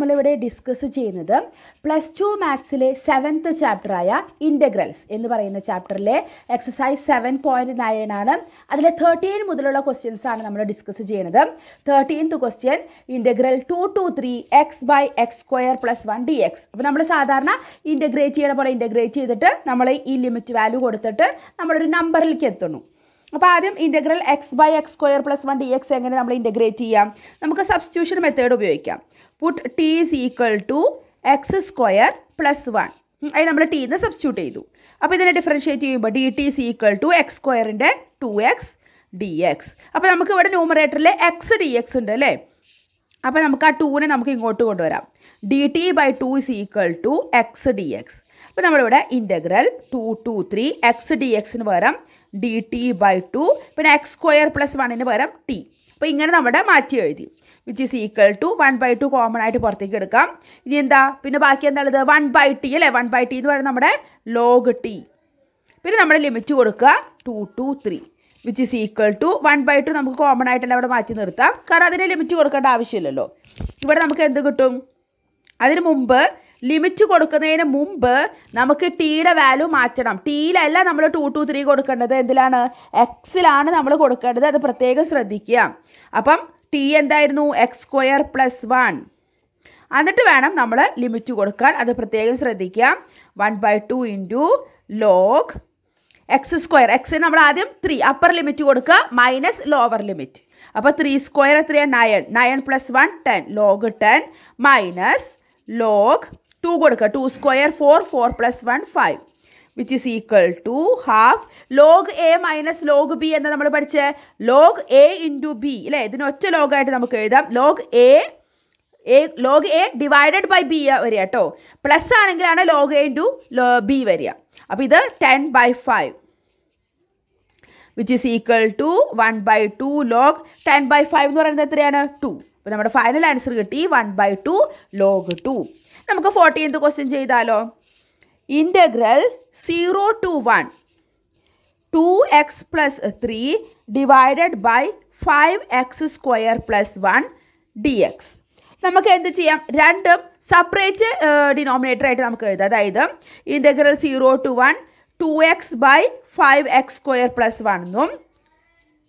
നമ്മളിവിടെ ഡിസ്കസ് ചെയ്യുന്നത് plus two മാത്സിലെ സെവൻത്ത് ചാപ്റ്ററായ ഇൻ്റഗ്രൽസ് എന്ന് പറയുന്ന ചാപ്റ്ററിലെ എക്സസൈസ് സെവൻ പോയിൻറ്റ് ആണ് അതിലെ തേർട്ടീൻ മുതലുള്ള ക്വസ്റ്റ്യൻസ് ആണ് നമ്മൾ ഡിസ്കസ് ചെയ്യുന്നത് thirteenth question integral two to three x by x square plus one d x അപ്പോൾ നമ്മൾ സാധാരണ ഇൻ്റഗ്രേറ്റ് ചെയ്യണ പോലെ ഇൻ്റഗ്രേറ്റ് ചെയ്തിട്ട് നമ്മൾ ഈ ലിമിറ്റ് വാല്യൂ കൊടുത്തിട്ട് നമ്മളൊരു നമ്പറിലേക്ക് എത്തുന്നു അപ്പോൾ ആദ്യം integral x by x square plus one d x എങ്ങനെ നമ്മൾ ഇൻ്റഗ്രേറ്റ് ചെയ്യാം നമുക്ക് സബ്സ്റ്റിറ്റ്യൂഷൻ മെത്തേഡ് ഉപയോഗിക്കാം put t is equal to x square plus one അതിന് നമ്മൾ ടി എന്ന് സബ്സ്റ്റ്യൂട്ട് ചെയ്തു അപ്പോൾ ഇതിനെ ഡിഫറൻഷിയേറ്റ് ചെയ്യുമ്പോൾ d t is equal to x സ്ക്വയറിൻ്റെ ടു എക്സ് ഡി എക്സ് അപ്പോൾ നമുക്ക് ഇവിടെ ന്യൂമറേറ്ററിൽ എക്സ് ഡി എക്സ് ഉണ്ട് അല്ലേ അപ്പോൾ നമുക്ക് ആ ടൂവിനെ നമുക്ക് ഇങ്ങോട്ട് കൊണ്ടുവരാം d t by two is equal to x d x അപ്പോൾ നമ്മളിവിടെ integral two to three x d എക്സിന് പകരം ഡി ടി ബൈ ടു പിന്നെ എക്സ് സ്ക്വയർ പ്ലസ് വണ്ണിന് പകരം ടി അപ്പോൾ ഇങ്ങനെ നമ്മുടെ മാറ്റി എഴുതി which is equal to one by two common ആയിട്ട് പുറത്തേക്ക് എടുക്കാം ഇനി എന്താ പിന്നെ ബാക്കി എന്താണുള്ളത് വൺ ബൈ ടി അല്ലേ വൺ ബൈ ടി എന്ന് പറയുന്നത് നമ്മുടെ ലോഗ് ടി പിന്നെ നമ്മൾ ലിമിറ്റ് കൊടുക്കുക two to three which is equal to one by two നമുക്ക് കോമൺ ആയിട്ടല്ല അവിടെ മാറ്റി നിർത്താം കാരണം അതിന് ലിമിറ്റ് കൊടുക്കേണ്ട ആവശ്യമില്ലല്ലോ ഇവിടെ നമുക്ക് എന്ത് കിട്ടും അതിന് മുമ്പ് ലിമിറ്റ് കൊടുക്കുന്നതിന് മുമ്പ് നമുക്ക് ടീയുടെ വാല്യൂ മാറ്റണം ടീയിലല്ല നമ്മൾ ടു ടു ത്രീ കൊടുക്കേണ്ടത് എന്തിലാണ് എക്സിലാണ് നമ്മൾ കൊടുക്കേണ്ടത് അത് പ്രത്യേകം ശ്രദ്ധിക്കുക അപ്പം ടി എന്തായിരുന്നു എക്സ് സ്ക്വയർ പ്ലസ് വൺ എന്നിട്ട് വേണം നമ്മൾ ലിമിറ്റ് കൊടുക്കാൻ അത് പ്രത്യേകം ശ്രദ്ധിക്കാം one by two into log x square x നമ്മൾ ആദ്യം ത്രീ അപ്പർ ലിമിറ്റ് കൊടുക്കുക മൈനസ് ലോവർ ലിമിറ്റ് അപ്പോൾ ത്രീ സ്ക്വയർ എത്രയാണ് nine nine plus one ten log ten minus log two കൊടുക്കുക two square four four plus one five which is equal to half log a minus log b എന്ന് നമ്മൾ പഠിച്ച log a into B അല്ലേ ഇതിന് ഒറ്റ ലോഗായിട്ട് നമുക്ക് എഴുതാം log a a log a divided by b വരിക കേട്ടോ പ്ലസ് ആണെങ്കിലാണ് ലോഗ് എ ഇൻറ്റു ബി വരിക അപ്പോൾ ഇത് ten by five which is equal to one by two log ten by five എന്ന് പറയുന്നത് എത്രയാണ് ടു അപ്പോൾ നമ്മുടെ ഫൈനൽ ആൻസർ കിട്ടി one by two log two നമുക്ക് ഫോർട്ടീൻത്ത് ക്വസ്റ്റ്യൻ ചെയ്താലോ integral zero to one two x plus three divided by five x square plus one d x നമുക്ക് എന്ത് ചെയ്യാം രണ്ടും സെപ്പറേറ്റ് ഡിനോമിനേറ്റർ ആയിട്ട് നമുക്ക് എഴുതാം അതായത് integral zero to one two x by five x square plus one എന്നും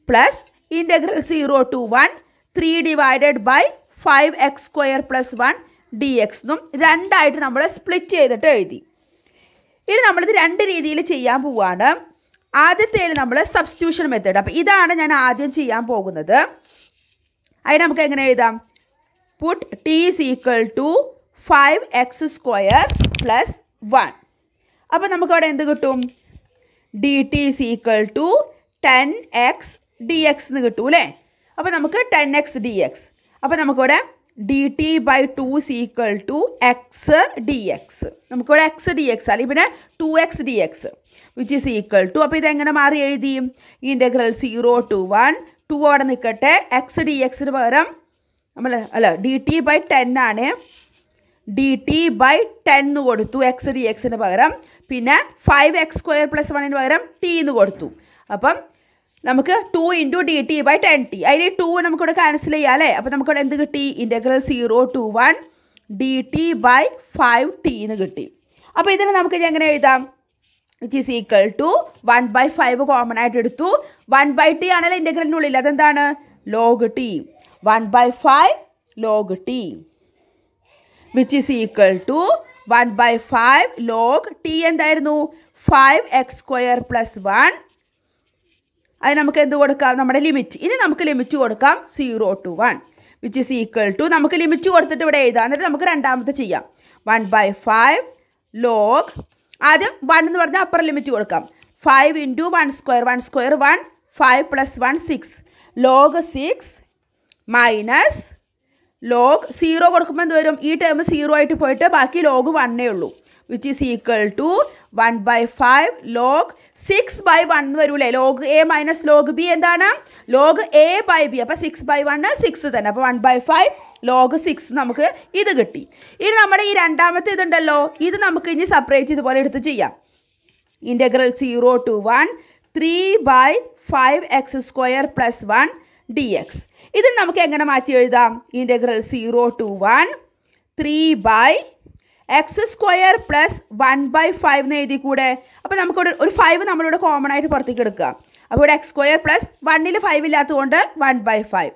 plus integral zero to one three divided by five x square plus one d x എന്നും രണ്ടായിട്ട് നമ്മൾ സ്പ്ലിറ്റ് ചെയ്തിട്ട് എഴുതി ഇനി നമ്മളിത് രണ്ട് രീതിയിൽ ചെയ്യാൻ പോവാണ് ആദ്യത്തേൽ നമ്മൾ സബ്സ്റ്റിറ്റ്യൂഷൻ മെത്തേഡ് അപ്പോൾ ഇതാണ് ഞാൻ ആദ്യം ചെയ്യാൻ പോകുന്നത് അതിന് നമുക്ക് എങ്ങനെ എഴുതാം put t is equal to five x square plus one അപ്പോൾ നമുക്കവിടെ എന്ത് കിട്ടും d t is equal to ten x d x എന്ന് അല്ലേ അപ്പോൾ നമുക്ക് ടെൻ എക്സ് ഡി എക്സ് അപ്പോൾ നമുക്കിവിടെ d t by two is equal to x d x നമുക്കിവിടെ എക്സ് ഡി എക്സ് അല്ലെങ്കിൽ പിന്നെ two x d x which is equal to അപ്പോൾ ഇതെങ്ങനെ മാറി എഴുതി integral zero to one two അവിടെ നിൽക്കട്ടെ എക്സ് ഡി എക്സിന് പകരം നമ്മൾ അല്ല ഡി ടി ബൈ ടെൻ ആണ് ഡി ടി ബൈ ടെൻ കൊടുത്തു എക്സ് ഡി എക്സിന് പകരം പിന്നെ ഫൈവ് എക്സ് സ്ക്വയർ പ്ലസ് വണ്ണിന് പകരം ടി എന്ന് കൊടുത്തു അപ്പം നമുക്ക് two into d t by ten t അതിൽ ടു നമുക്കിവിടെ ക്യാൻസൽ ചെയ്യാം അല്ലേ അപ്പോൾ നമുക്കിവിടെ എന്ത് കിട്ടി integral zero to one d t by five t എന്ന് കിട്ടി അപ്പോൾ ഇതിനെ നമുക്ക് ഇനി എങ്ങനെ എഴുതാം it is equal to one by five common ആയിട്ട് എടുത്തു വൺ ബൈ ടി ആണല്ലോ ഇൻ്റഗ്രലിൻ്റെ ഉള്ളിൽ അതെന്താണ് log t one by five log t which is equal to one by five log T എന്തായിരുന്നു five x square plus one അത് നമുക്ക് എന്ത് കൊടുക്കാം നമ്മുടെ ലിമിറ്റ് ഇനി നമുക്ക് ലിമിറ്റ് കൊടുക്കാം zero to one which is equal to നമുക്ക് ലിമിറ്റ് കൊടുത്തിട്ട് ഇവിടെ എഴുതാം എന്നിട്ട് നമുക്ക് രണ്ടാമത്തെ ചെയ്യാം വൺ ബൈ ഫൈവ് ലോഗ് ആദ്യം വൺ എന്ന് പറഞ്ഞാൽ അപ്പർ ലിമിറ്റ് കൊടുക്കാം five into one square one square one five plus one six log six minus log zero കൊടുക്കുമ്പോൾ എന്ത് വരും ഈ ടേം സീറോ ആയിട്ട് പോയിട്ട് ബാക്കി ലോഗ് വണ്ണേ ഉള്ളൂ which is equal to one by five log six by one എന്ന് വരൂലേ log a minus log b എന്താണ് ലോഗ് എ ബൈ ബി അപ്പോൾ സിക്സ് ബൈ വൺ സിക്സ് തന്നെ അപ്പോൾ one by five log six നമുക്ക് ഇത് കിട്ടി ഇനി നമ്മുടെ ഈ രണ്ടാമത്തെ ഇതുണ്ടല്ലോ ഇത് നമുക്ക് ഇനി സെപ്പറേറ്റ് ഇതുപോലെ എടുത്ത് ചെയ്യാം integral zero to one three by five x square plus one d x ഇത് നമുക്ക് എങ്ങനെ മാറ്റി എഴുതാം integral zero to one three by x square plus one by five എന്ന് എഴുതി കൂടെ അപ്പോൾ നമുക്കിവിടെ ഒരു ഫൈവ് നമ്മളിവിടെ കോമൺ ആയിട്ട് പുറത്തേക്ക് എടുക്കുക അപ്പോൾ ഇവിടെ എക്സ് സ്ക്വയർ പ്ലസ് വണ്ണിൽ ഫൈവ് ഇല്ലാത്തതുകൊണ്ട് one by five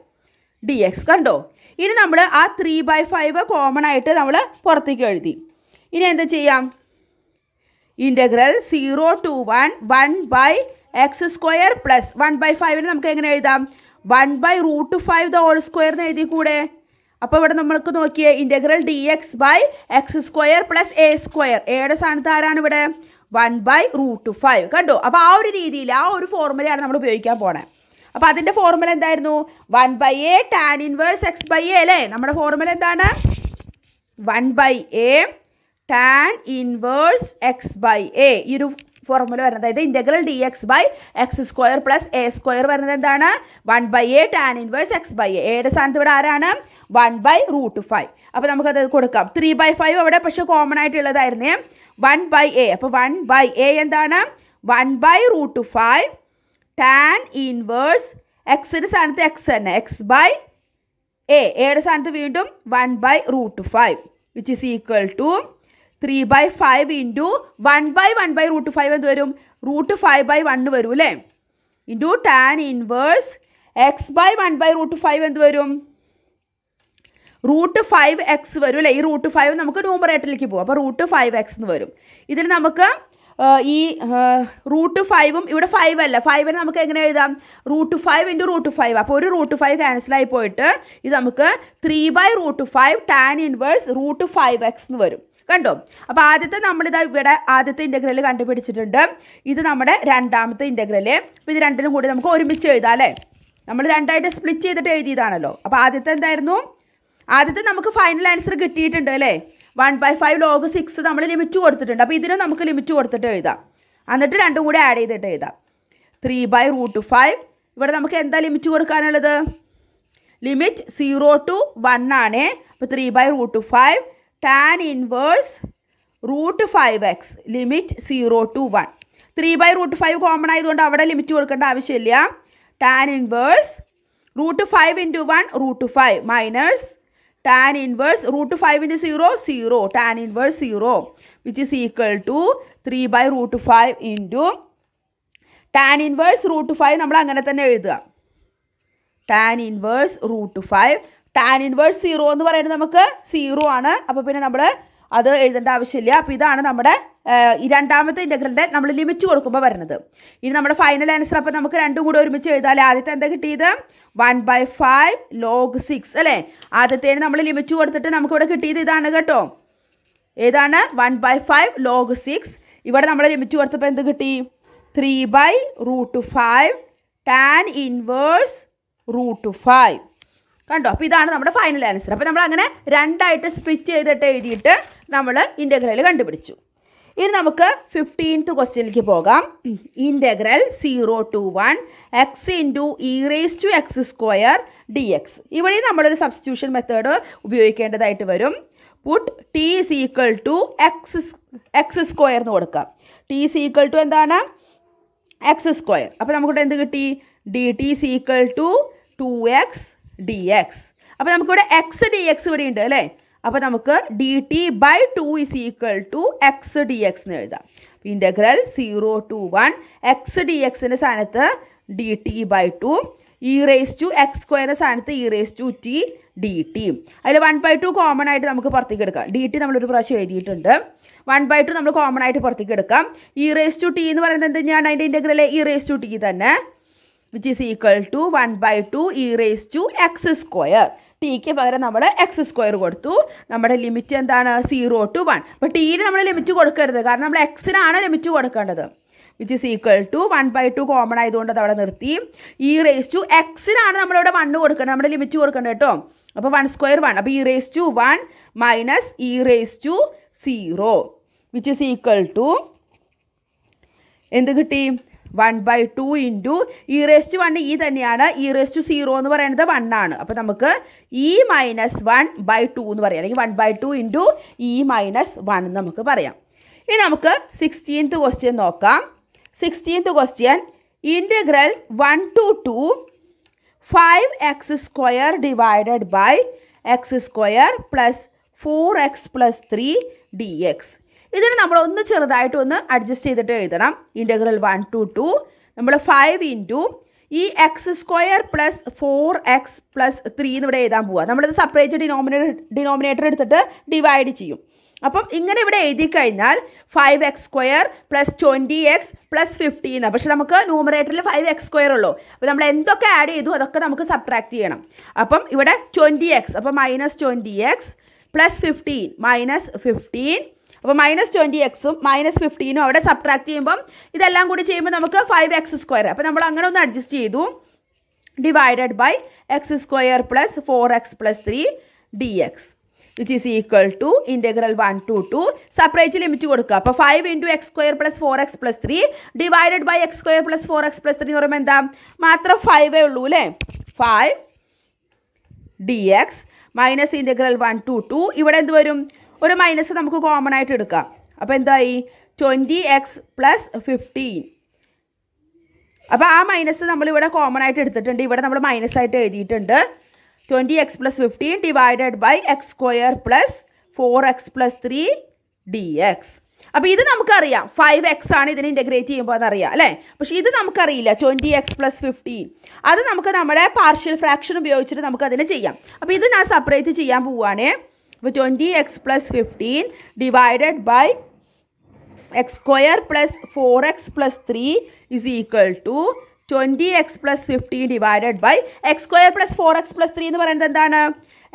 d x കണ്ടോ ഇനി നമ്മൾ ആ ത്രീ ബൈ ഫൈവ് കോമൺ ആയിട്ട് നമ്മൾ പുറത്തേക്ക് എഴുതി ഇനി എന്താ ചെയ്യാം integral zero to one one by x square plus one by ഫൈവിന് നമുക്ക് എങ്ങനെ എഴുതാം one by root five the whole square എന്ന് എഴുതി കൂടെ അപ്പോൾ ഇവിടെ നമ്മൾക്ക് നോക്കിയ integral d x by x square plus a square എയുടെ സ്ഥാനത്ത് ആരാണ് ഇവിടെ വൺ ബൈ റൂട്ട് ഫൈവ് കണ്ടോ അപ്പോൾ ആ ഒരു രീതിയിൽ ആ ഒരു ഫോർമുലയാണ് നമ്മൾ ഉപയോഗിക്കാൻ പോണേ അപ്പോൾ അതിൻ്റെ ഫോർമുല എന്തായിരുന്നു one by a tan inverse x by a അല്ലേ നമ്മുടെ ഫോർമുല എന്താണ് one by a tan inverse x by a ഈ ഒരു ഫോർമുല വരുന്നത് അതായത് integral d x by x square plus a square വരുന്നത് എന്താണ് one by a tan inverse x by a എയുടെ സ്ഥാനത്ത് ഇവിടെ ആരാണ് വൺ ബൈ റൂട്ട് ഫൈവ് അപ്പോൾ നമുക്കത് കൊടുക്കാം ത്രീ ബൈ ഫൈവ് അവിടെ പക്ഷേ കോമൺ ആയിട്ടുള്ളതായിരുന്നേ വൺ ബൈ എ അപ്പോൾ വൺ ബൈ എ എന്താണ് one by root five tan inverse എക്സിൻ്റെ സ്ഥാനത്ത് എക്സ് തന്നെ എക്സ് ബൈ എ എയുടെ സ്ഥാനത്ത് വീണ്ടും one by root five which is equal to three by five into one by one by root five എന്ത് വരും root five by one വരും അല്ലേ into tan inverse x by one by root five എന്ത് വരും root five X വരും അല്ലേ ഈ root five നമുക്ക് ന്യൂമറേറ്ററിലേക്ക് പോകും അപ്പോൾ റൂട്ട് ഫൈവ് എക്സ് എന്ന് വരും ഇതിൽ നമുക്ക് ഈ റൂട്ട് ഫൈവും ഇവിടെ ഫൈവ് അല്ല ഫൈവിന് നമുക്ക് എങ്ങനെ എഴുതാം root five into root five അപ്പോൾ ഒരു റൂട്ട് ഫൈവ് ക്യാൻസലായി പോയിട്ട് ഇത് നമുക്ക് three by root five tan inverse root five x എന്ന് വരും കണ്ടോ അപ്പോൾ ആദ്യത്തെ ഇതാ ഇവിടെ ആദ്യത്തെ ഇൻ്റഗ്രൽ കണ്ടുപിടിച്ചിട്ടുണ്ട് ഇത് നമ്മുടെ രണ്ടാമത്തെ ഇൻ്റഗ്രൽ അപ്പോൾ ഇത് രണ്ടിനും കൂടി നമുക്ക് ഒരുമിച്ച് എഴുതാം അല്ലേ നമ്മൾ രണ്ടായിട്ട് സ്പ്ലിറ്റ് ചെയ്തിട്ട് എഴുതിയതാണല്ലോ അപ്പോൾ ആദ്യത്തെ എന്തായിരുന്നു ആദ്യത്തെ നമുക്ക് ഫൈനൽ ആൻസർ കിട്ടിയിട്ടുണ്ട് അല്ലേ one by five log six നമ്മൾ ലിമിറ്റ് കൊടുത്തിട്ടുണ്ട് അപ്പോൾ ഇതിനും നമുക്ക് ലിമിറ്റ് കൊടുത്തിട്ട് എഴുതാം എന്നിട്ട് രണ്ടും കൂടി ആഡ് ചെയ്തിട്ട് എഴുതാം ത്രീ ബൈ റൂട്ട് ഫൈവ് ഇവിടെ നമുക്ക് എന്താ ലിമിറ്റ് കൊടുക്കാനുള്ളത് ലിമിറ്റ് സീറോ ടു വൺ ആണ് അപ്പോൾ three by root five tan inverse root 5x limit 0 to 1 three by root five common ആയതുകൊണ്ട് അവിടെ ലിമിറ്റ് കൊടുക്കേണ്ട ആവശ്യമില്ല tan inverse root five into one root five minus tan inverse root ഫൈവിൻ്റെ zero zero tan inverse zero which is equal to three by root five into tan inverse root five നമ്മൾ അങ്ങനെ തന്നെ എഴുതുക tan inverse root five tan inverse zero എന്ന് പറയുന്നത് നമുക്ക് zero ആണ് അപ്പോൾ പിന്നെ നമ്മൾ അത് എഴുതേണ്ട ആവശ്യമില്ല അപ്പോൾ ഇതാണ് നമ്മുടെ രണ്ടാമത്തെ ഇൻ്റഗ്രലിൻ്റെ നമ്മൾ ലിമിറ്റ് കൊടുക്കുമ്പോൾ വരുന്നത് ഇനി നമ്മുടെ ഫൈനൽ ആൻസർ അപ്പോൾ നമുക്ക് രണ്ടും കൂടി ഒരുമിച്ച് എഴുതാം ആദ്യത്തെ എന്താ കിട്ടിയത് one by five log six അല്ലേ ആദ്യത്തേന് നമ്മൾ ലിമിറ്റ് കൊടുത്തിട്ട് നമുക്കിവിടെ കിട്ടിയത് ഇതാണ് കേട്ടോ ഏതാണ് one by five log six ഇവിടെ നമ്മൾ ലിമിറ്റ് കൊടുത്തപ്പോൾ എന്ത് കിട്ടി three by root five tan inverse root five കണ്ടോ അപ്പോൾ ഇതാണ് നമ്മുടെ ഫൈനൽ ആൻസർ അപ്പോൾ നമ്മൾ അങ്ങനെ രണ്ടായിട്ട് സ്പ്ലിറ്റ് ചെയ്തിട്ട് എഴുതിയിട്ട് നമ്മൾ ഇൻ്റഗ്രൽ കണ്ടുപിടിച്ചു ഇനി നമുക്ക് ഫിഫ്റ്റീൻത്ത് ക്വസ്റ്റ്യനിലേക്ക് പോകാം integral zero to one x into e raise to x square d x ഇവിടെ നമ്മളൊരു സബ്സ്റ്റിറ്റ്യൂഷൻ മെത്തേഡ് ഉപയോഗിക്കേണ്ടതായിട്ട് വരും put t is equal to x x square എന്ന് കൊടുക്കാം ടി ഇസ് ഈക്വൽ ടു എന്താണ് എക്സ് സ്ക്വയർ അപ്പോൾ നമുക്കിവിടെ എന്ത് കിട്ടി d t is equal to two x d x അപ്പോൾ നമുക്കിവിടെ എക്സ് ഡി എക്സ് ഇവിടെ ഉണ്ട് അല്ലേ അപ്പോൾ നമുക്ക് d t by two is equal to x d x എന്ന് എഴുതാം integral zero to one x d എക്സിൻ്റെ സ്ഥാനത്ത് d t by two e raise to x സ്ക്വയറിൻ്റെ സ്ഥാനത്ത് e raise to t d t അതിൽ വൺ ബൈ ടു കോമൺ ആയിട്ട് നമുക്ക് പുറത്തേക്ക് എടുക്കാം ഡി ടി നമ്മളൊരു പ്രാവശ്യം എഴുതിയിട്ടുണ്ട് വൺ ബൈ ടു നമ്മൾ കോമൺ ആയിട്ട് പുറത്തേക്ക് എടുക്കാം ഇ റേസ് ടു ടി എന്ന് പറയുന്നത് എന്ത് ഞാൻ അതിൻ്റെ integral e raise to t തന്നെ which is equal to one by two e raise to x square ടിക്ക് പകരം നമ്മൾ എക്സ് സ്ക്വയർ കൊടുത്തു നമ്മുടെ ലിമിറ്റ് എന്താണ് സീറോ ടു വൺ അപ്പോൾ ടിയിൽ നമ്മൾ ലിമിറ്റ് കൊടുക്കരുത് കാരണം നമ്മൾ എക്സിനാണ് ലിമിറ്റ് കൊടുക്കേണ്ടത് which is equal to one by two common ആയതുകൊണ്ട് അത് അവിടെ നിർത്തി ഇ റേസ് ടു എക്സിനാണ് നമ്മളിവിടെ വണ്ണ് കൊടുക്കേണ്ടത് നമ്മുടെ ലിമിറ്റ് കൊടുക്കേണ്ടത് കേട്ടോ അപ്പോൾ വൺ സ്ക്വയർ വൺ അപ്പോൾ e raise to one minus e raise to zero which is equal to എന്ത് കിട്ടി one by two into e raise one e തന്നെയാണ് ഇ റേസ് ടു സീറോ എന്ന് പറയുന്നത് വൺ ആണ് അപ്പോൾ നമുക്ക് e minus one by two എന്ന് പറയാം അല്ലെങ്കിൽ one by two into e minus one എന്ന് നമുക്ക് പറയാം ഇനി നമുക്ക് സിക്സ്റ്റീൻത്ത് ക്വസ്റ്റ്യൻ നോക്കാം sixteenth question integral one to two five x square divided by x square plus four x plus three d x ഇതിന് നമ്മൾ ഒന്ന് ചെറുതായിട്ട് ഒന്ന് അഡ്ജസ്റ്റ് ചെയ്തിട്ട് എഴുതണം ഇൻ്റഗ്രൽ വൺ ടു ടു നമ്മൾ ഫൈവ് ഇൻറ്റു ഈ x square plus four x plus three ഇവിടെ എഴുതാൻ പോവുക നമ്മളിത് സെപ്പറേറ്റ് ഡിനോമിനേറ്റർ ഡിനോമിനേറ്റർ എടുത്തിട്ട് ഡിവൈഡ് ചെയ്യും അപ്പം ഇങ്ങനെ ഇവിടെ എഴുതി കഴിഞ്ഞാൽ five x square plus twenty x plus ഫിഫ്റ്റീന്ന് പക്ഷെ നമുക്ക് ന്യൂമറേറ്ററിൽ ഫൈവ് എക്സ് സ്ക്വയർ ഉള്ളൂ അപ്പോൾ നമ്മൾ എന്തൊക്കെ ആഡ് ചെയ്തു അതൊക്കെ നമുക്ക് സബ്ട്രാക്ട് ചെയ്യണം അപ്പം ഇവിടെ ട്വൻറ്റി എക്സ് അപ്പം minus twenty x plus fifteen minus fifteen അപ്പോൾ മൈനസ് ട്വൻറ്റി എക്സും മൈനസ് ഫിഫ്റ്റീനും അവിടെ സബ്ട്രാക്ട് ചെയ്യുമ്പം ഇതെല്ലാം കൂടി ചെയ്യുമ്പോൾ നമുക്ക് ഫൈവ് എക്സ് സ്ക്വയർ അപ്പോൾ നമ്മൾ അങ്ങനെ ഒന്ന് അഡ്ജസ്റ്റ് ചെയ്തു divided by x square plus four x plus three d x which is equal to integral one to two separate limit കൊടുക്കുക അപ്പോൾ five into x square plus four x plus three divided by x square plus four x plus three എന്ന് പറയുമ്പോൾ എന്താ മാത്രം ഫൈവേ ഉള്ളൂ അല്ലേ five d x minus integral one to two ഇവിടെ എന്ത് വരും ഒരു മൈനസ് നമുക്ക് കോമൺ ആയിട്ട് എടുക്കാം അപ്പോൾ എന്തായി ട്വൻറ്റി എക്സ് പ്ലസ് ഫിഫ്റ്റീൻ അപ്പോൾ ആ മൈനസ് നമ്മളിവിടെ കോമൺ ആയിട്ട് എടുത്തിട്ടുണ്ട് ഇവിടെ നമ്മൾ മൈനസ് ആയിട്ട് എഴുതിയിട്ടുണ്ട് twenty x plus fifteen divided by x square plus four x plus three d x അപ്പോൾ ഇത് നമുക്കറിയാം ഫൈവ് എക്സ് ആണ് ഇതിനെ ഇൻ്റഗ്രേറ്റ് ചെയ്യുമ്പോൾ എന്നറിയാം അല്ലേ പക്ഷേ ഇത് നമുക്കറിയില്ല ട്വൻറ്റി എക്സ് പ്ലസ് ഫിഫ്റ്റീൻ അത് നമുക്ക് നമ്മുടെ പാർഷ്യൽ ഫ്രാക്ഷൻ ഉപയോഗിച്ചിട്ട് നമുക്കതിനെ ചെയ്യാം അപ്പോൾ ഇത് ഞാൻ സെപ്പറേറ്റ് ചെയ്യാൻ പോവുകയാണേ അപ്പോൾ twenty x plus fifteen divided by x square plus four x plus three is equal to twenty x plus fifteen divided by x square plus four x plus three എന്ന് പറയുന്നത് എന്താണ്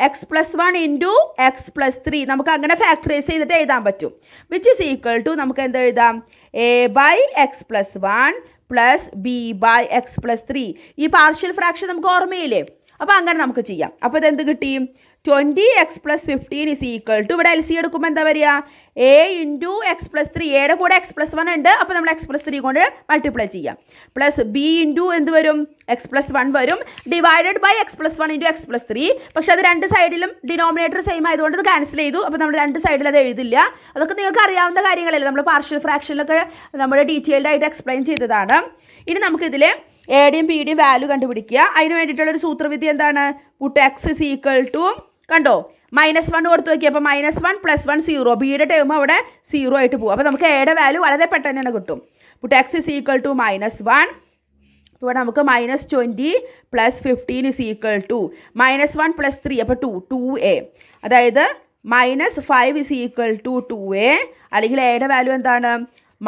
x plus one into x plus three നമുക്ക് അങ്ങനെ factorise ചെയ്തിട്ട് എഴുതാൻ പറ്റും which is equal to നമുക്ക് എന്താ എഴുതാം a by x plus one plus b by x plus three ഈ പാർഷ്യൽ ഫ്രാക്ഷൻ നമുക്ക് ഓർമ്മയില്ലേ അപ്പോൾ അങ്ങനെ നമുക്ക് ചെയ്യാം അപ്പോൾ ഇതെന്ത് കിട്ടി twenty x plus fifteen is equal to ഇവിടെ എൽ സി എടുക്കുമ്പോൾ എന്താ പറയുക a into x plus three എയുടെ കൂടെ എക്സ് പ്ലസ് വൺ ഉണ്ട് അപ്പോൾ നമ്മൾ എക്സ് പ്ലസ് ത്രീ കൊണ്ട് മൾട്ടിപ്ലൈ ചെയ്യാം പ്ലസ് ബി ഇൻറ്റു എന്ത് വരും എക്സ് പ്ലസ് വൺ വരും divided by x plus one into x plus three പക്ഷേ അത് രണ്ട് സൈഡിലും ഡിനോമിനേറ്റർ സെയിം ആയതുകൊണ്ട് ഇത് ക്യാൻസൽ ചെയ്തു അപ്പോൾ നമ്മൾ രണ്ട് സൈഡിൽ അത് എഴുതില്ല അതൊക്കെ നിങ്ങൾക്ക് അറിയാവുന്ന കാര്യങ്ങളല്ലേ നമ്മൾ പാർഷ്യൽ ഫ്രാക്ഷനിലൊക്കെ നമ്മൾ ഡീറ്റെയിൽഡ് ആയിട്ട് എക്സ്പ്ലെയിൻ ചെയ്തതാണ് ഇനി നമുക്കിതിൽ എ ഡിയും പി ഡിയും വാല്യൂ കണ്ടുപിടിക്കുക അതിന് വേണ്ടിയിട്ടുള്ളൊരു സൂത്രവിധി എന്താണ് put x is equal to കണ്ടോ മൈനസ് വൺ കൊടുത്ത് നോക്കി അപ്പോൾ minus one plus one zero ബിയുടെ ടേം അവിടെ സീറോ ആയിട്ട് പോകും അപ്പോൾ നമുക്ക് എയുടെ വാല്യൂ വളരെ പെട്ടെന്ന് തന്നെ കിട്ടും ഇപ്പോൾ ടെക്സ് is equal to minus one ഇവിടെ നമുക്ക് minus twenty plus fifteen is equal to minus one plus three അപ്പോൾ ടു ടു എ അതായത് minus five is equal to two a അല്ലെങ്കിൽ എയുടെ വാല്യൂ എന്താണ്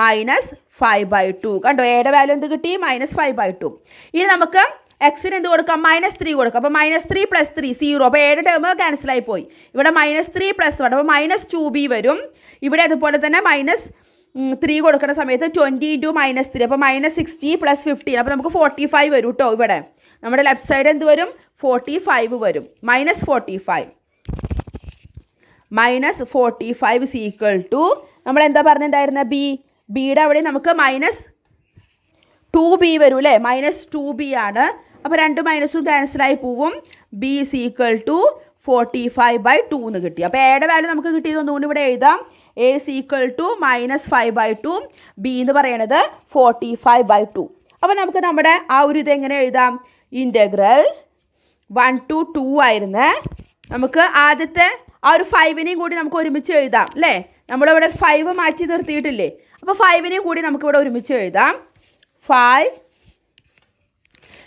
മൈനസ് ഫൈവ് ബൈ ടു കണ്ടോ എയുടെ value എന്ത് കിട്ടി മൈനസ് ഫൈവ് ബൈ ടു ഇനി നമുക്ക് എക്സിന് എന്ത് കൊടുക്കാം മൈനസ് ത്രീ കൊടുക്കാം അപ്പോൾ minus three plus three zero അപ്പോൾ ഏഴ് ടേം ക്യാൻസൽ ആയിപ്പോയി ഇവിടെ മൈനസ് ത്രീ പ്ലസ് വൺ അപ്പോൾ മൈനസ് ടു ബി വരും ഇവിടെ അതുപോലെ തന്നെ മൈനസ് ത്രീ കൊടുക്കുന്ന സമയത്ത് ട്വൻറ്റി ഇൻറ്റു മൈനസ് ത്രീ അപ്പോൾ മൈനസ് സിക്സ്റ്റി പ്ലസ് ഫിഫ്റ്റീൻ അപ്പോൾ നമുക്ക് ഫോർട്ടി ഫൈവ് വരും കേട്ടോ ഇവിടെ നമ്മുടെ ലെഫ്റ്റ് സൈഡ് എന്ത് വരും ഫോർട്ടി ഫൈവ് വരും minus forty five minus forty five is equal to നമ്മൾ എന്താ പറഞ്ഞിട്ടുണ്ടായിരുന്ന ബി ബിയുടെ അവിടെ നമുക്ക് മൈനസ് ടു ബി വരും അല്ലേ മൈനസ് ടു ബി ആണ് അപ്പോൾ രണ്ട് മൈനസും ക്യാൻസലായി പോവും b is equal to forty five by two എന്ന് കിട്ടി അപ്പോൾ എയുടെ വാല്യൂ നമുക്ക് കിട്ടിയത് ഒന്നുകൊണ്ട് ഇവിടെ എഴുതാം a is equal to minus five by two b എന്ന് പറയണത് ഫോർട്ടി ഫൈവ് ബൈ ടു അപ്പോൾ നമുക്ക് നമ്മുടെ ആ ഒരു ഇത് എങ്ങനെ എഴുതാം ഇൻ്റഗ്രൽ വൺ ടു ടു ആയിരുന്നേ നമുക്ക് ആദ്യത്തെ ആ ഒരു ഫൈവിനെയും കൂടി നമുക്ക് ഒരുമിച്ച് എഴുതാം അല്ലേ നമ്മളിവിടെ ഫൈവ് മാറ്റി നിർത്തിയിട്ടില്ലേ അപ്പോൾ ഫൈവിനെയും കൂടി നമുക്കിവിടെ ഒരുമിച്ച് എഴുതാം ഫൈവ്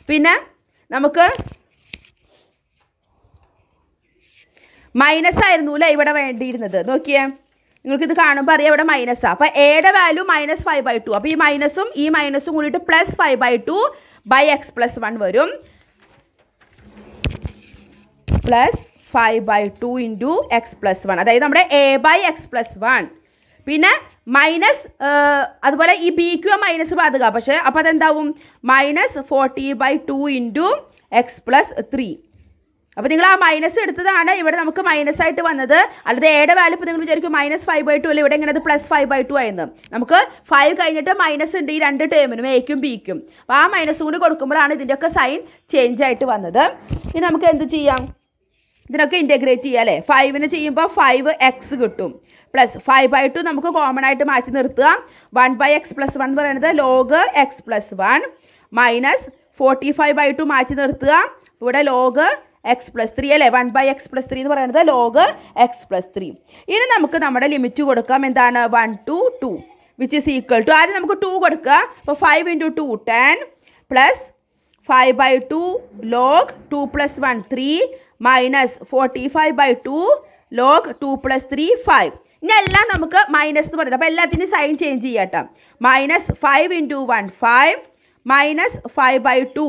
പിന്നെ നമുക്ക് മൈനസ് ആയിരുന്നു അല്ലേ ഇവിടെ വേണ്ടിയിരുന്നത് നോക്കിയേ നിങ്ങൾക്കിത് കാണുമ്പോൾ അറിയാം ഇവിടെ മൈനസ് അപ്പോൾ എയുടെ value minus five by two അപ്പോൾ ഈ മൈനസും ഈ മൈനസും കൂടിയിട്ട് plus five by two by x plus one വരും plus five by two into x plus one അതായത് നമ്മുടെ a by x plus one പിന്നെ മൈനസ് അതുപോലെ ഈ ബി ക്യു മൈനസ് ബാധക പക്ഷേ അപ്പോൾ അതെന്താവും minus forty by two into x plus three അപ്പോൾ നിങ്ങൾ ആ മൈനസ് എടുത്തതാണ് ഇവിടെ നമുക്ക് മൈനസ് ആയിട്ട് വന്നത് അല്ലാതെ ഏടെ വാല്യൂ ഇപ്പോൾ നിങ്ങൾ വിചാരിക്കും മൈനസ് ഫൈവ് ബൈ ടു അല്ല ഇവിടെ ഇങ്ങനെ അത് പ്ലസ് ഫൈവ് ബൈ ടു ആയിരുന്നു നമുക്ക് ഫൈവ് കഴിഞ്ഞിട്ട് മൈനസ് ഉണ്ട് ഈ രണ്ട് ടേമിനും എക്കും ബിക്കും അപ്പോൾ ആ മൈനസ് കൊണ്ട് കൊടുക്കുമ്പോഴാണ് ഇതിൻ്റെയൊക്കെ സൈൻ ചേഞ്ച് ആയിട്ട് വന്നത് ഇനി നമുക്ക് എന്ത് ചെയ്യാം ഇതിനൊക്കെ ഇൻറ്റഗ്രേറ്റ് ചെയ്യാം അല്ലേ ഫൈവിന് ചെയ്യുമ്പോൾ ഫൈവ് എക്സ് കിട്ടും പ്ലസ് ഫൈവ് ബൈ ടു നമുക്ക് കോമൺ ആയിട്ട് മാറ്റി നിർത്തുക one by x plus one എന്ന് പറയുന്നത് log x plus one minus forty five by two മാറ്റി നിർത്തുക ഇവിടെ ലോഗ് എക്സ് പ്ലസ് ത്രീ അല്ലേ one by x plus three എന്ന് പറയുന്നത് ലോഗ് എക്സ് പ്ലസ് ത്രീ ഇനി നമുക്ക് നമ്മുടെ ലിമിറ്റ് കൊടുക്കാം എന്താണ് one to two which is equal to ആദ്യം നമുക്ക് ടു കൊടുക്കുക അപ്പോൾ five into two ten plus five by two log two plus one three minus forty five by two log two plus three five ഇനി എല്ലാം നമുക്ക് minus എന്ന് പറയുന്നത് അപ്പോൾ എല്ലാത്തിനും സൈൻ ചേഞ്ച് ചെയ്യട്ടോ minus five into one five minus five by two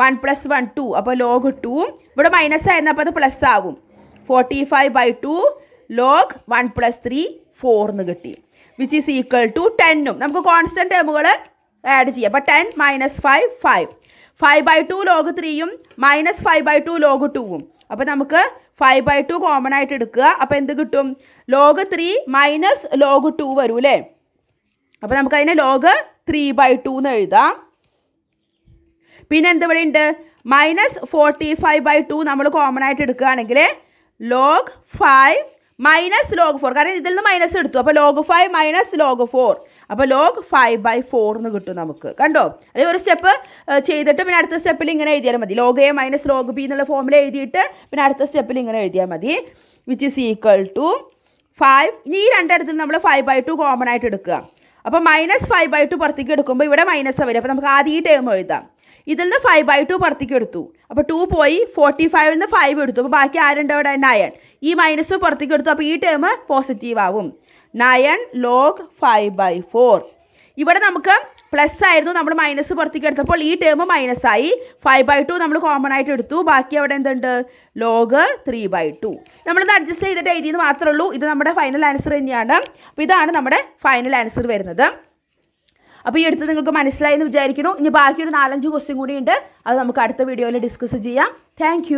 one plus one two അപ്പോൾ log two ഇവിടെ മൈനസ് ആയിരുന്നു അപ്പോൾ അത് പ്ലസ് ആവും forty five by two log one plus three four എന്ന് കിട്ടി വിച്ച് ഈസ് ഈക്വൽ ടു ടെന്നും നമുക്ക് കോൺസ്റ്റൻറ്റ് ടേമുകൾ ആഡ് ചെയ്യാം അപ്പോൾ ten minus five five five by two log ത്രീയും minus five by two log ടൂവും അപ്പോൾ നമുക്ക് ഫൈവ് ബൈ ടു കോമൺ ആയിട്ട് എടുക്കുക അപ്പോൾ എന്ത് കിട്ടും log three minus log two വരും അല്ലേ അപ്പോൾ നമുക്കതിനെ ലോഗ് ത്രീ ബൈ ടു എന്ന് എഴുതാം പിന്നെ എന്ത് ഇവിടെ ഉണ്ട് minus forty five by two നമ്മൾ കോമൺ ആയിട്ട് എടുക്കുകയാണെങ്കിൽ log five minus log four കാരണം ഇതിൽ നിന്ന് മൈനസ് എടുത്തു അപ്പോൾ log five minus log four അപ്പോൾ ലോഗ് ഫൈവ് ബൈ ഫോർന്ന് കിട്ടും നമുക്ക് കണ്ടോ അല്ലെങ്കിൽ ഒരു സ്റ്റെപ്പ് ചെയ്തിട്ട് പിന്നെ അടുത്ത സ്റ്റെപ്പിൽ ഇങ്ങനെ എഴുതിയാൽ മതി log a minus log b എന്നുള്ള ഫോമിൽ എഴുതിയിട്ട് പിന്നെ അടുത്ത സ്റ്റെപ്പിൽ ഇങ്ങനെ എഴുതിയാൽ മതി which is equal to five ഈ രണ്ടിടത്തും നമ്മൾ ഫൈവ് ബൈ ടു കോമൺ ആയിട്ട് എടുക്കുക അപ്പോൾ മൈനസ് ഫൈവ് ബൈ ടു പുറത്തേക്ക് എടുക്കുമ്പോൾ ഇവിടെ മൈനസ് വരും അപ്പോൾ നമുക്ക് ആദ്യം ഈ ടേം എഴുതാം ഇതിൽ നിന്ന് ഫൈവ് ബൈ ടു പുറത്തേക്ക് എടുത്തു അപ്പോൾ ടു പോയി ഫോർട്ടി ഫൈവിൽ നിന്ന് ഫൈവ് എടുത്തു അപ്പോൾ ബാക്കി ആരുണ്ട് അവിടെ നയൻ ഈ മൈനസ് പുറത്തേക്ക് എടുത്തു അപ്പോൾ ഈ ടേം പോസിറ്റീവ് ആവും nine log five by four ഇവിടെ നമുക്ക് പ്ലസ് ആയിരുന്നു നമ്മൾ മൈനസ് പുറത്തേക്ക് എടുത്തപ്പോൾ ഈ ടേം മൈനസ് ആയി ഫൈവ് ബൈ ടു നമ്മൾ കോമൺ ആയിട്ട് എടുത്തു ബാക്കി അവിടെ എന്തുണ്ട് ലോഗ് ത്രീ ബൈ ടു നമ്മളിത് അഡ്ജസ്റ്റ് ചെയ്തിട്ട് എഴുതിയെന്ന് മാത്രമേ ഉള്ളൂ ഇത് നമ്മുടെ ഫൈനൽ ആൻസർ തന്നെയാണ് അപ്പോൾ ഇതാണ് നമ്മുടെ ഫൈനൽ ആൻസർ വരുന്നത് അപ്പോൾ ഈ അടുത്ത് നിങ്ങൾക്ക് മനസ്സിലായി എന്ന് വിചാരിക്കുന്നു ഇനി ബാക്കിയൊരു നാലഞ്ച് ക്വസ്റ്റ്യൻ കൂടിയുണ്ട് അത് നമുക്ക് അടുത്ത വീഡിയോയിൽ ഡിസ്കസ് ചെയ്യാം താങ്ക്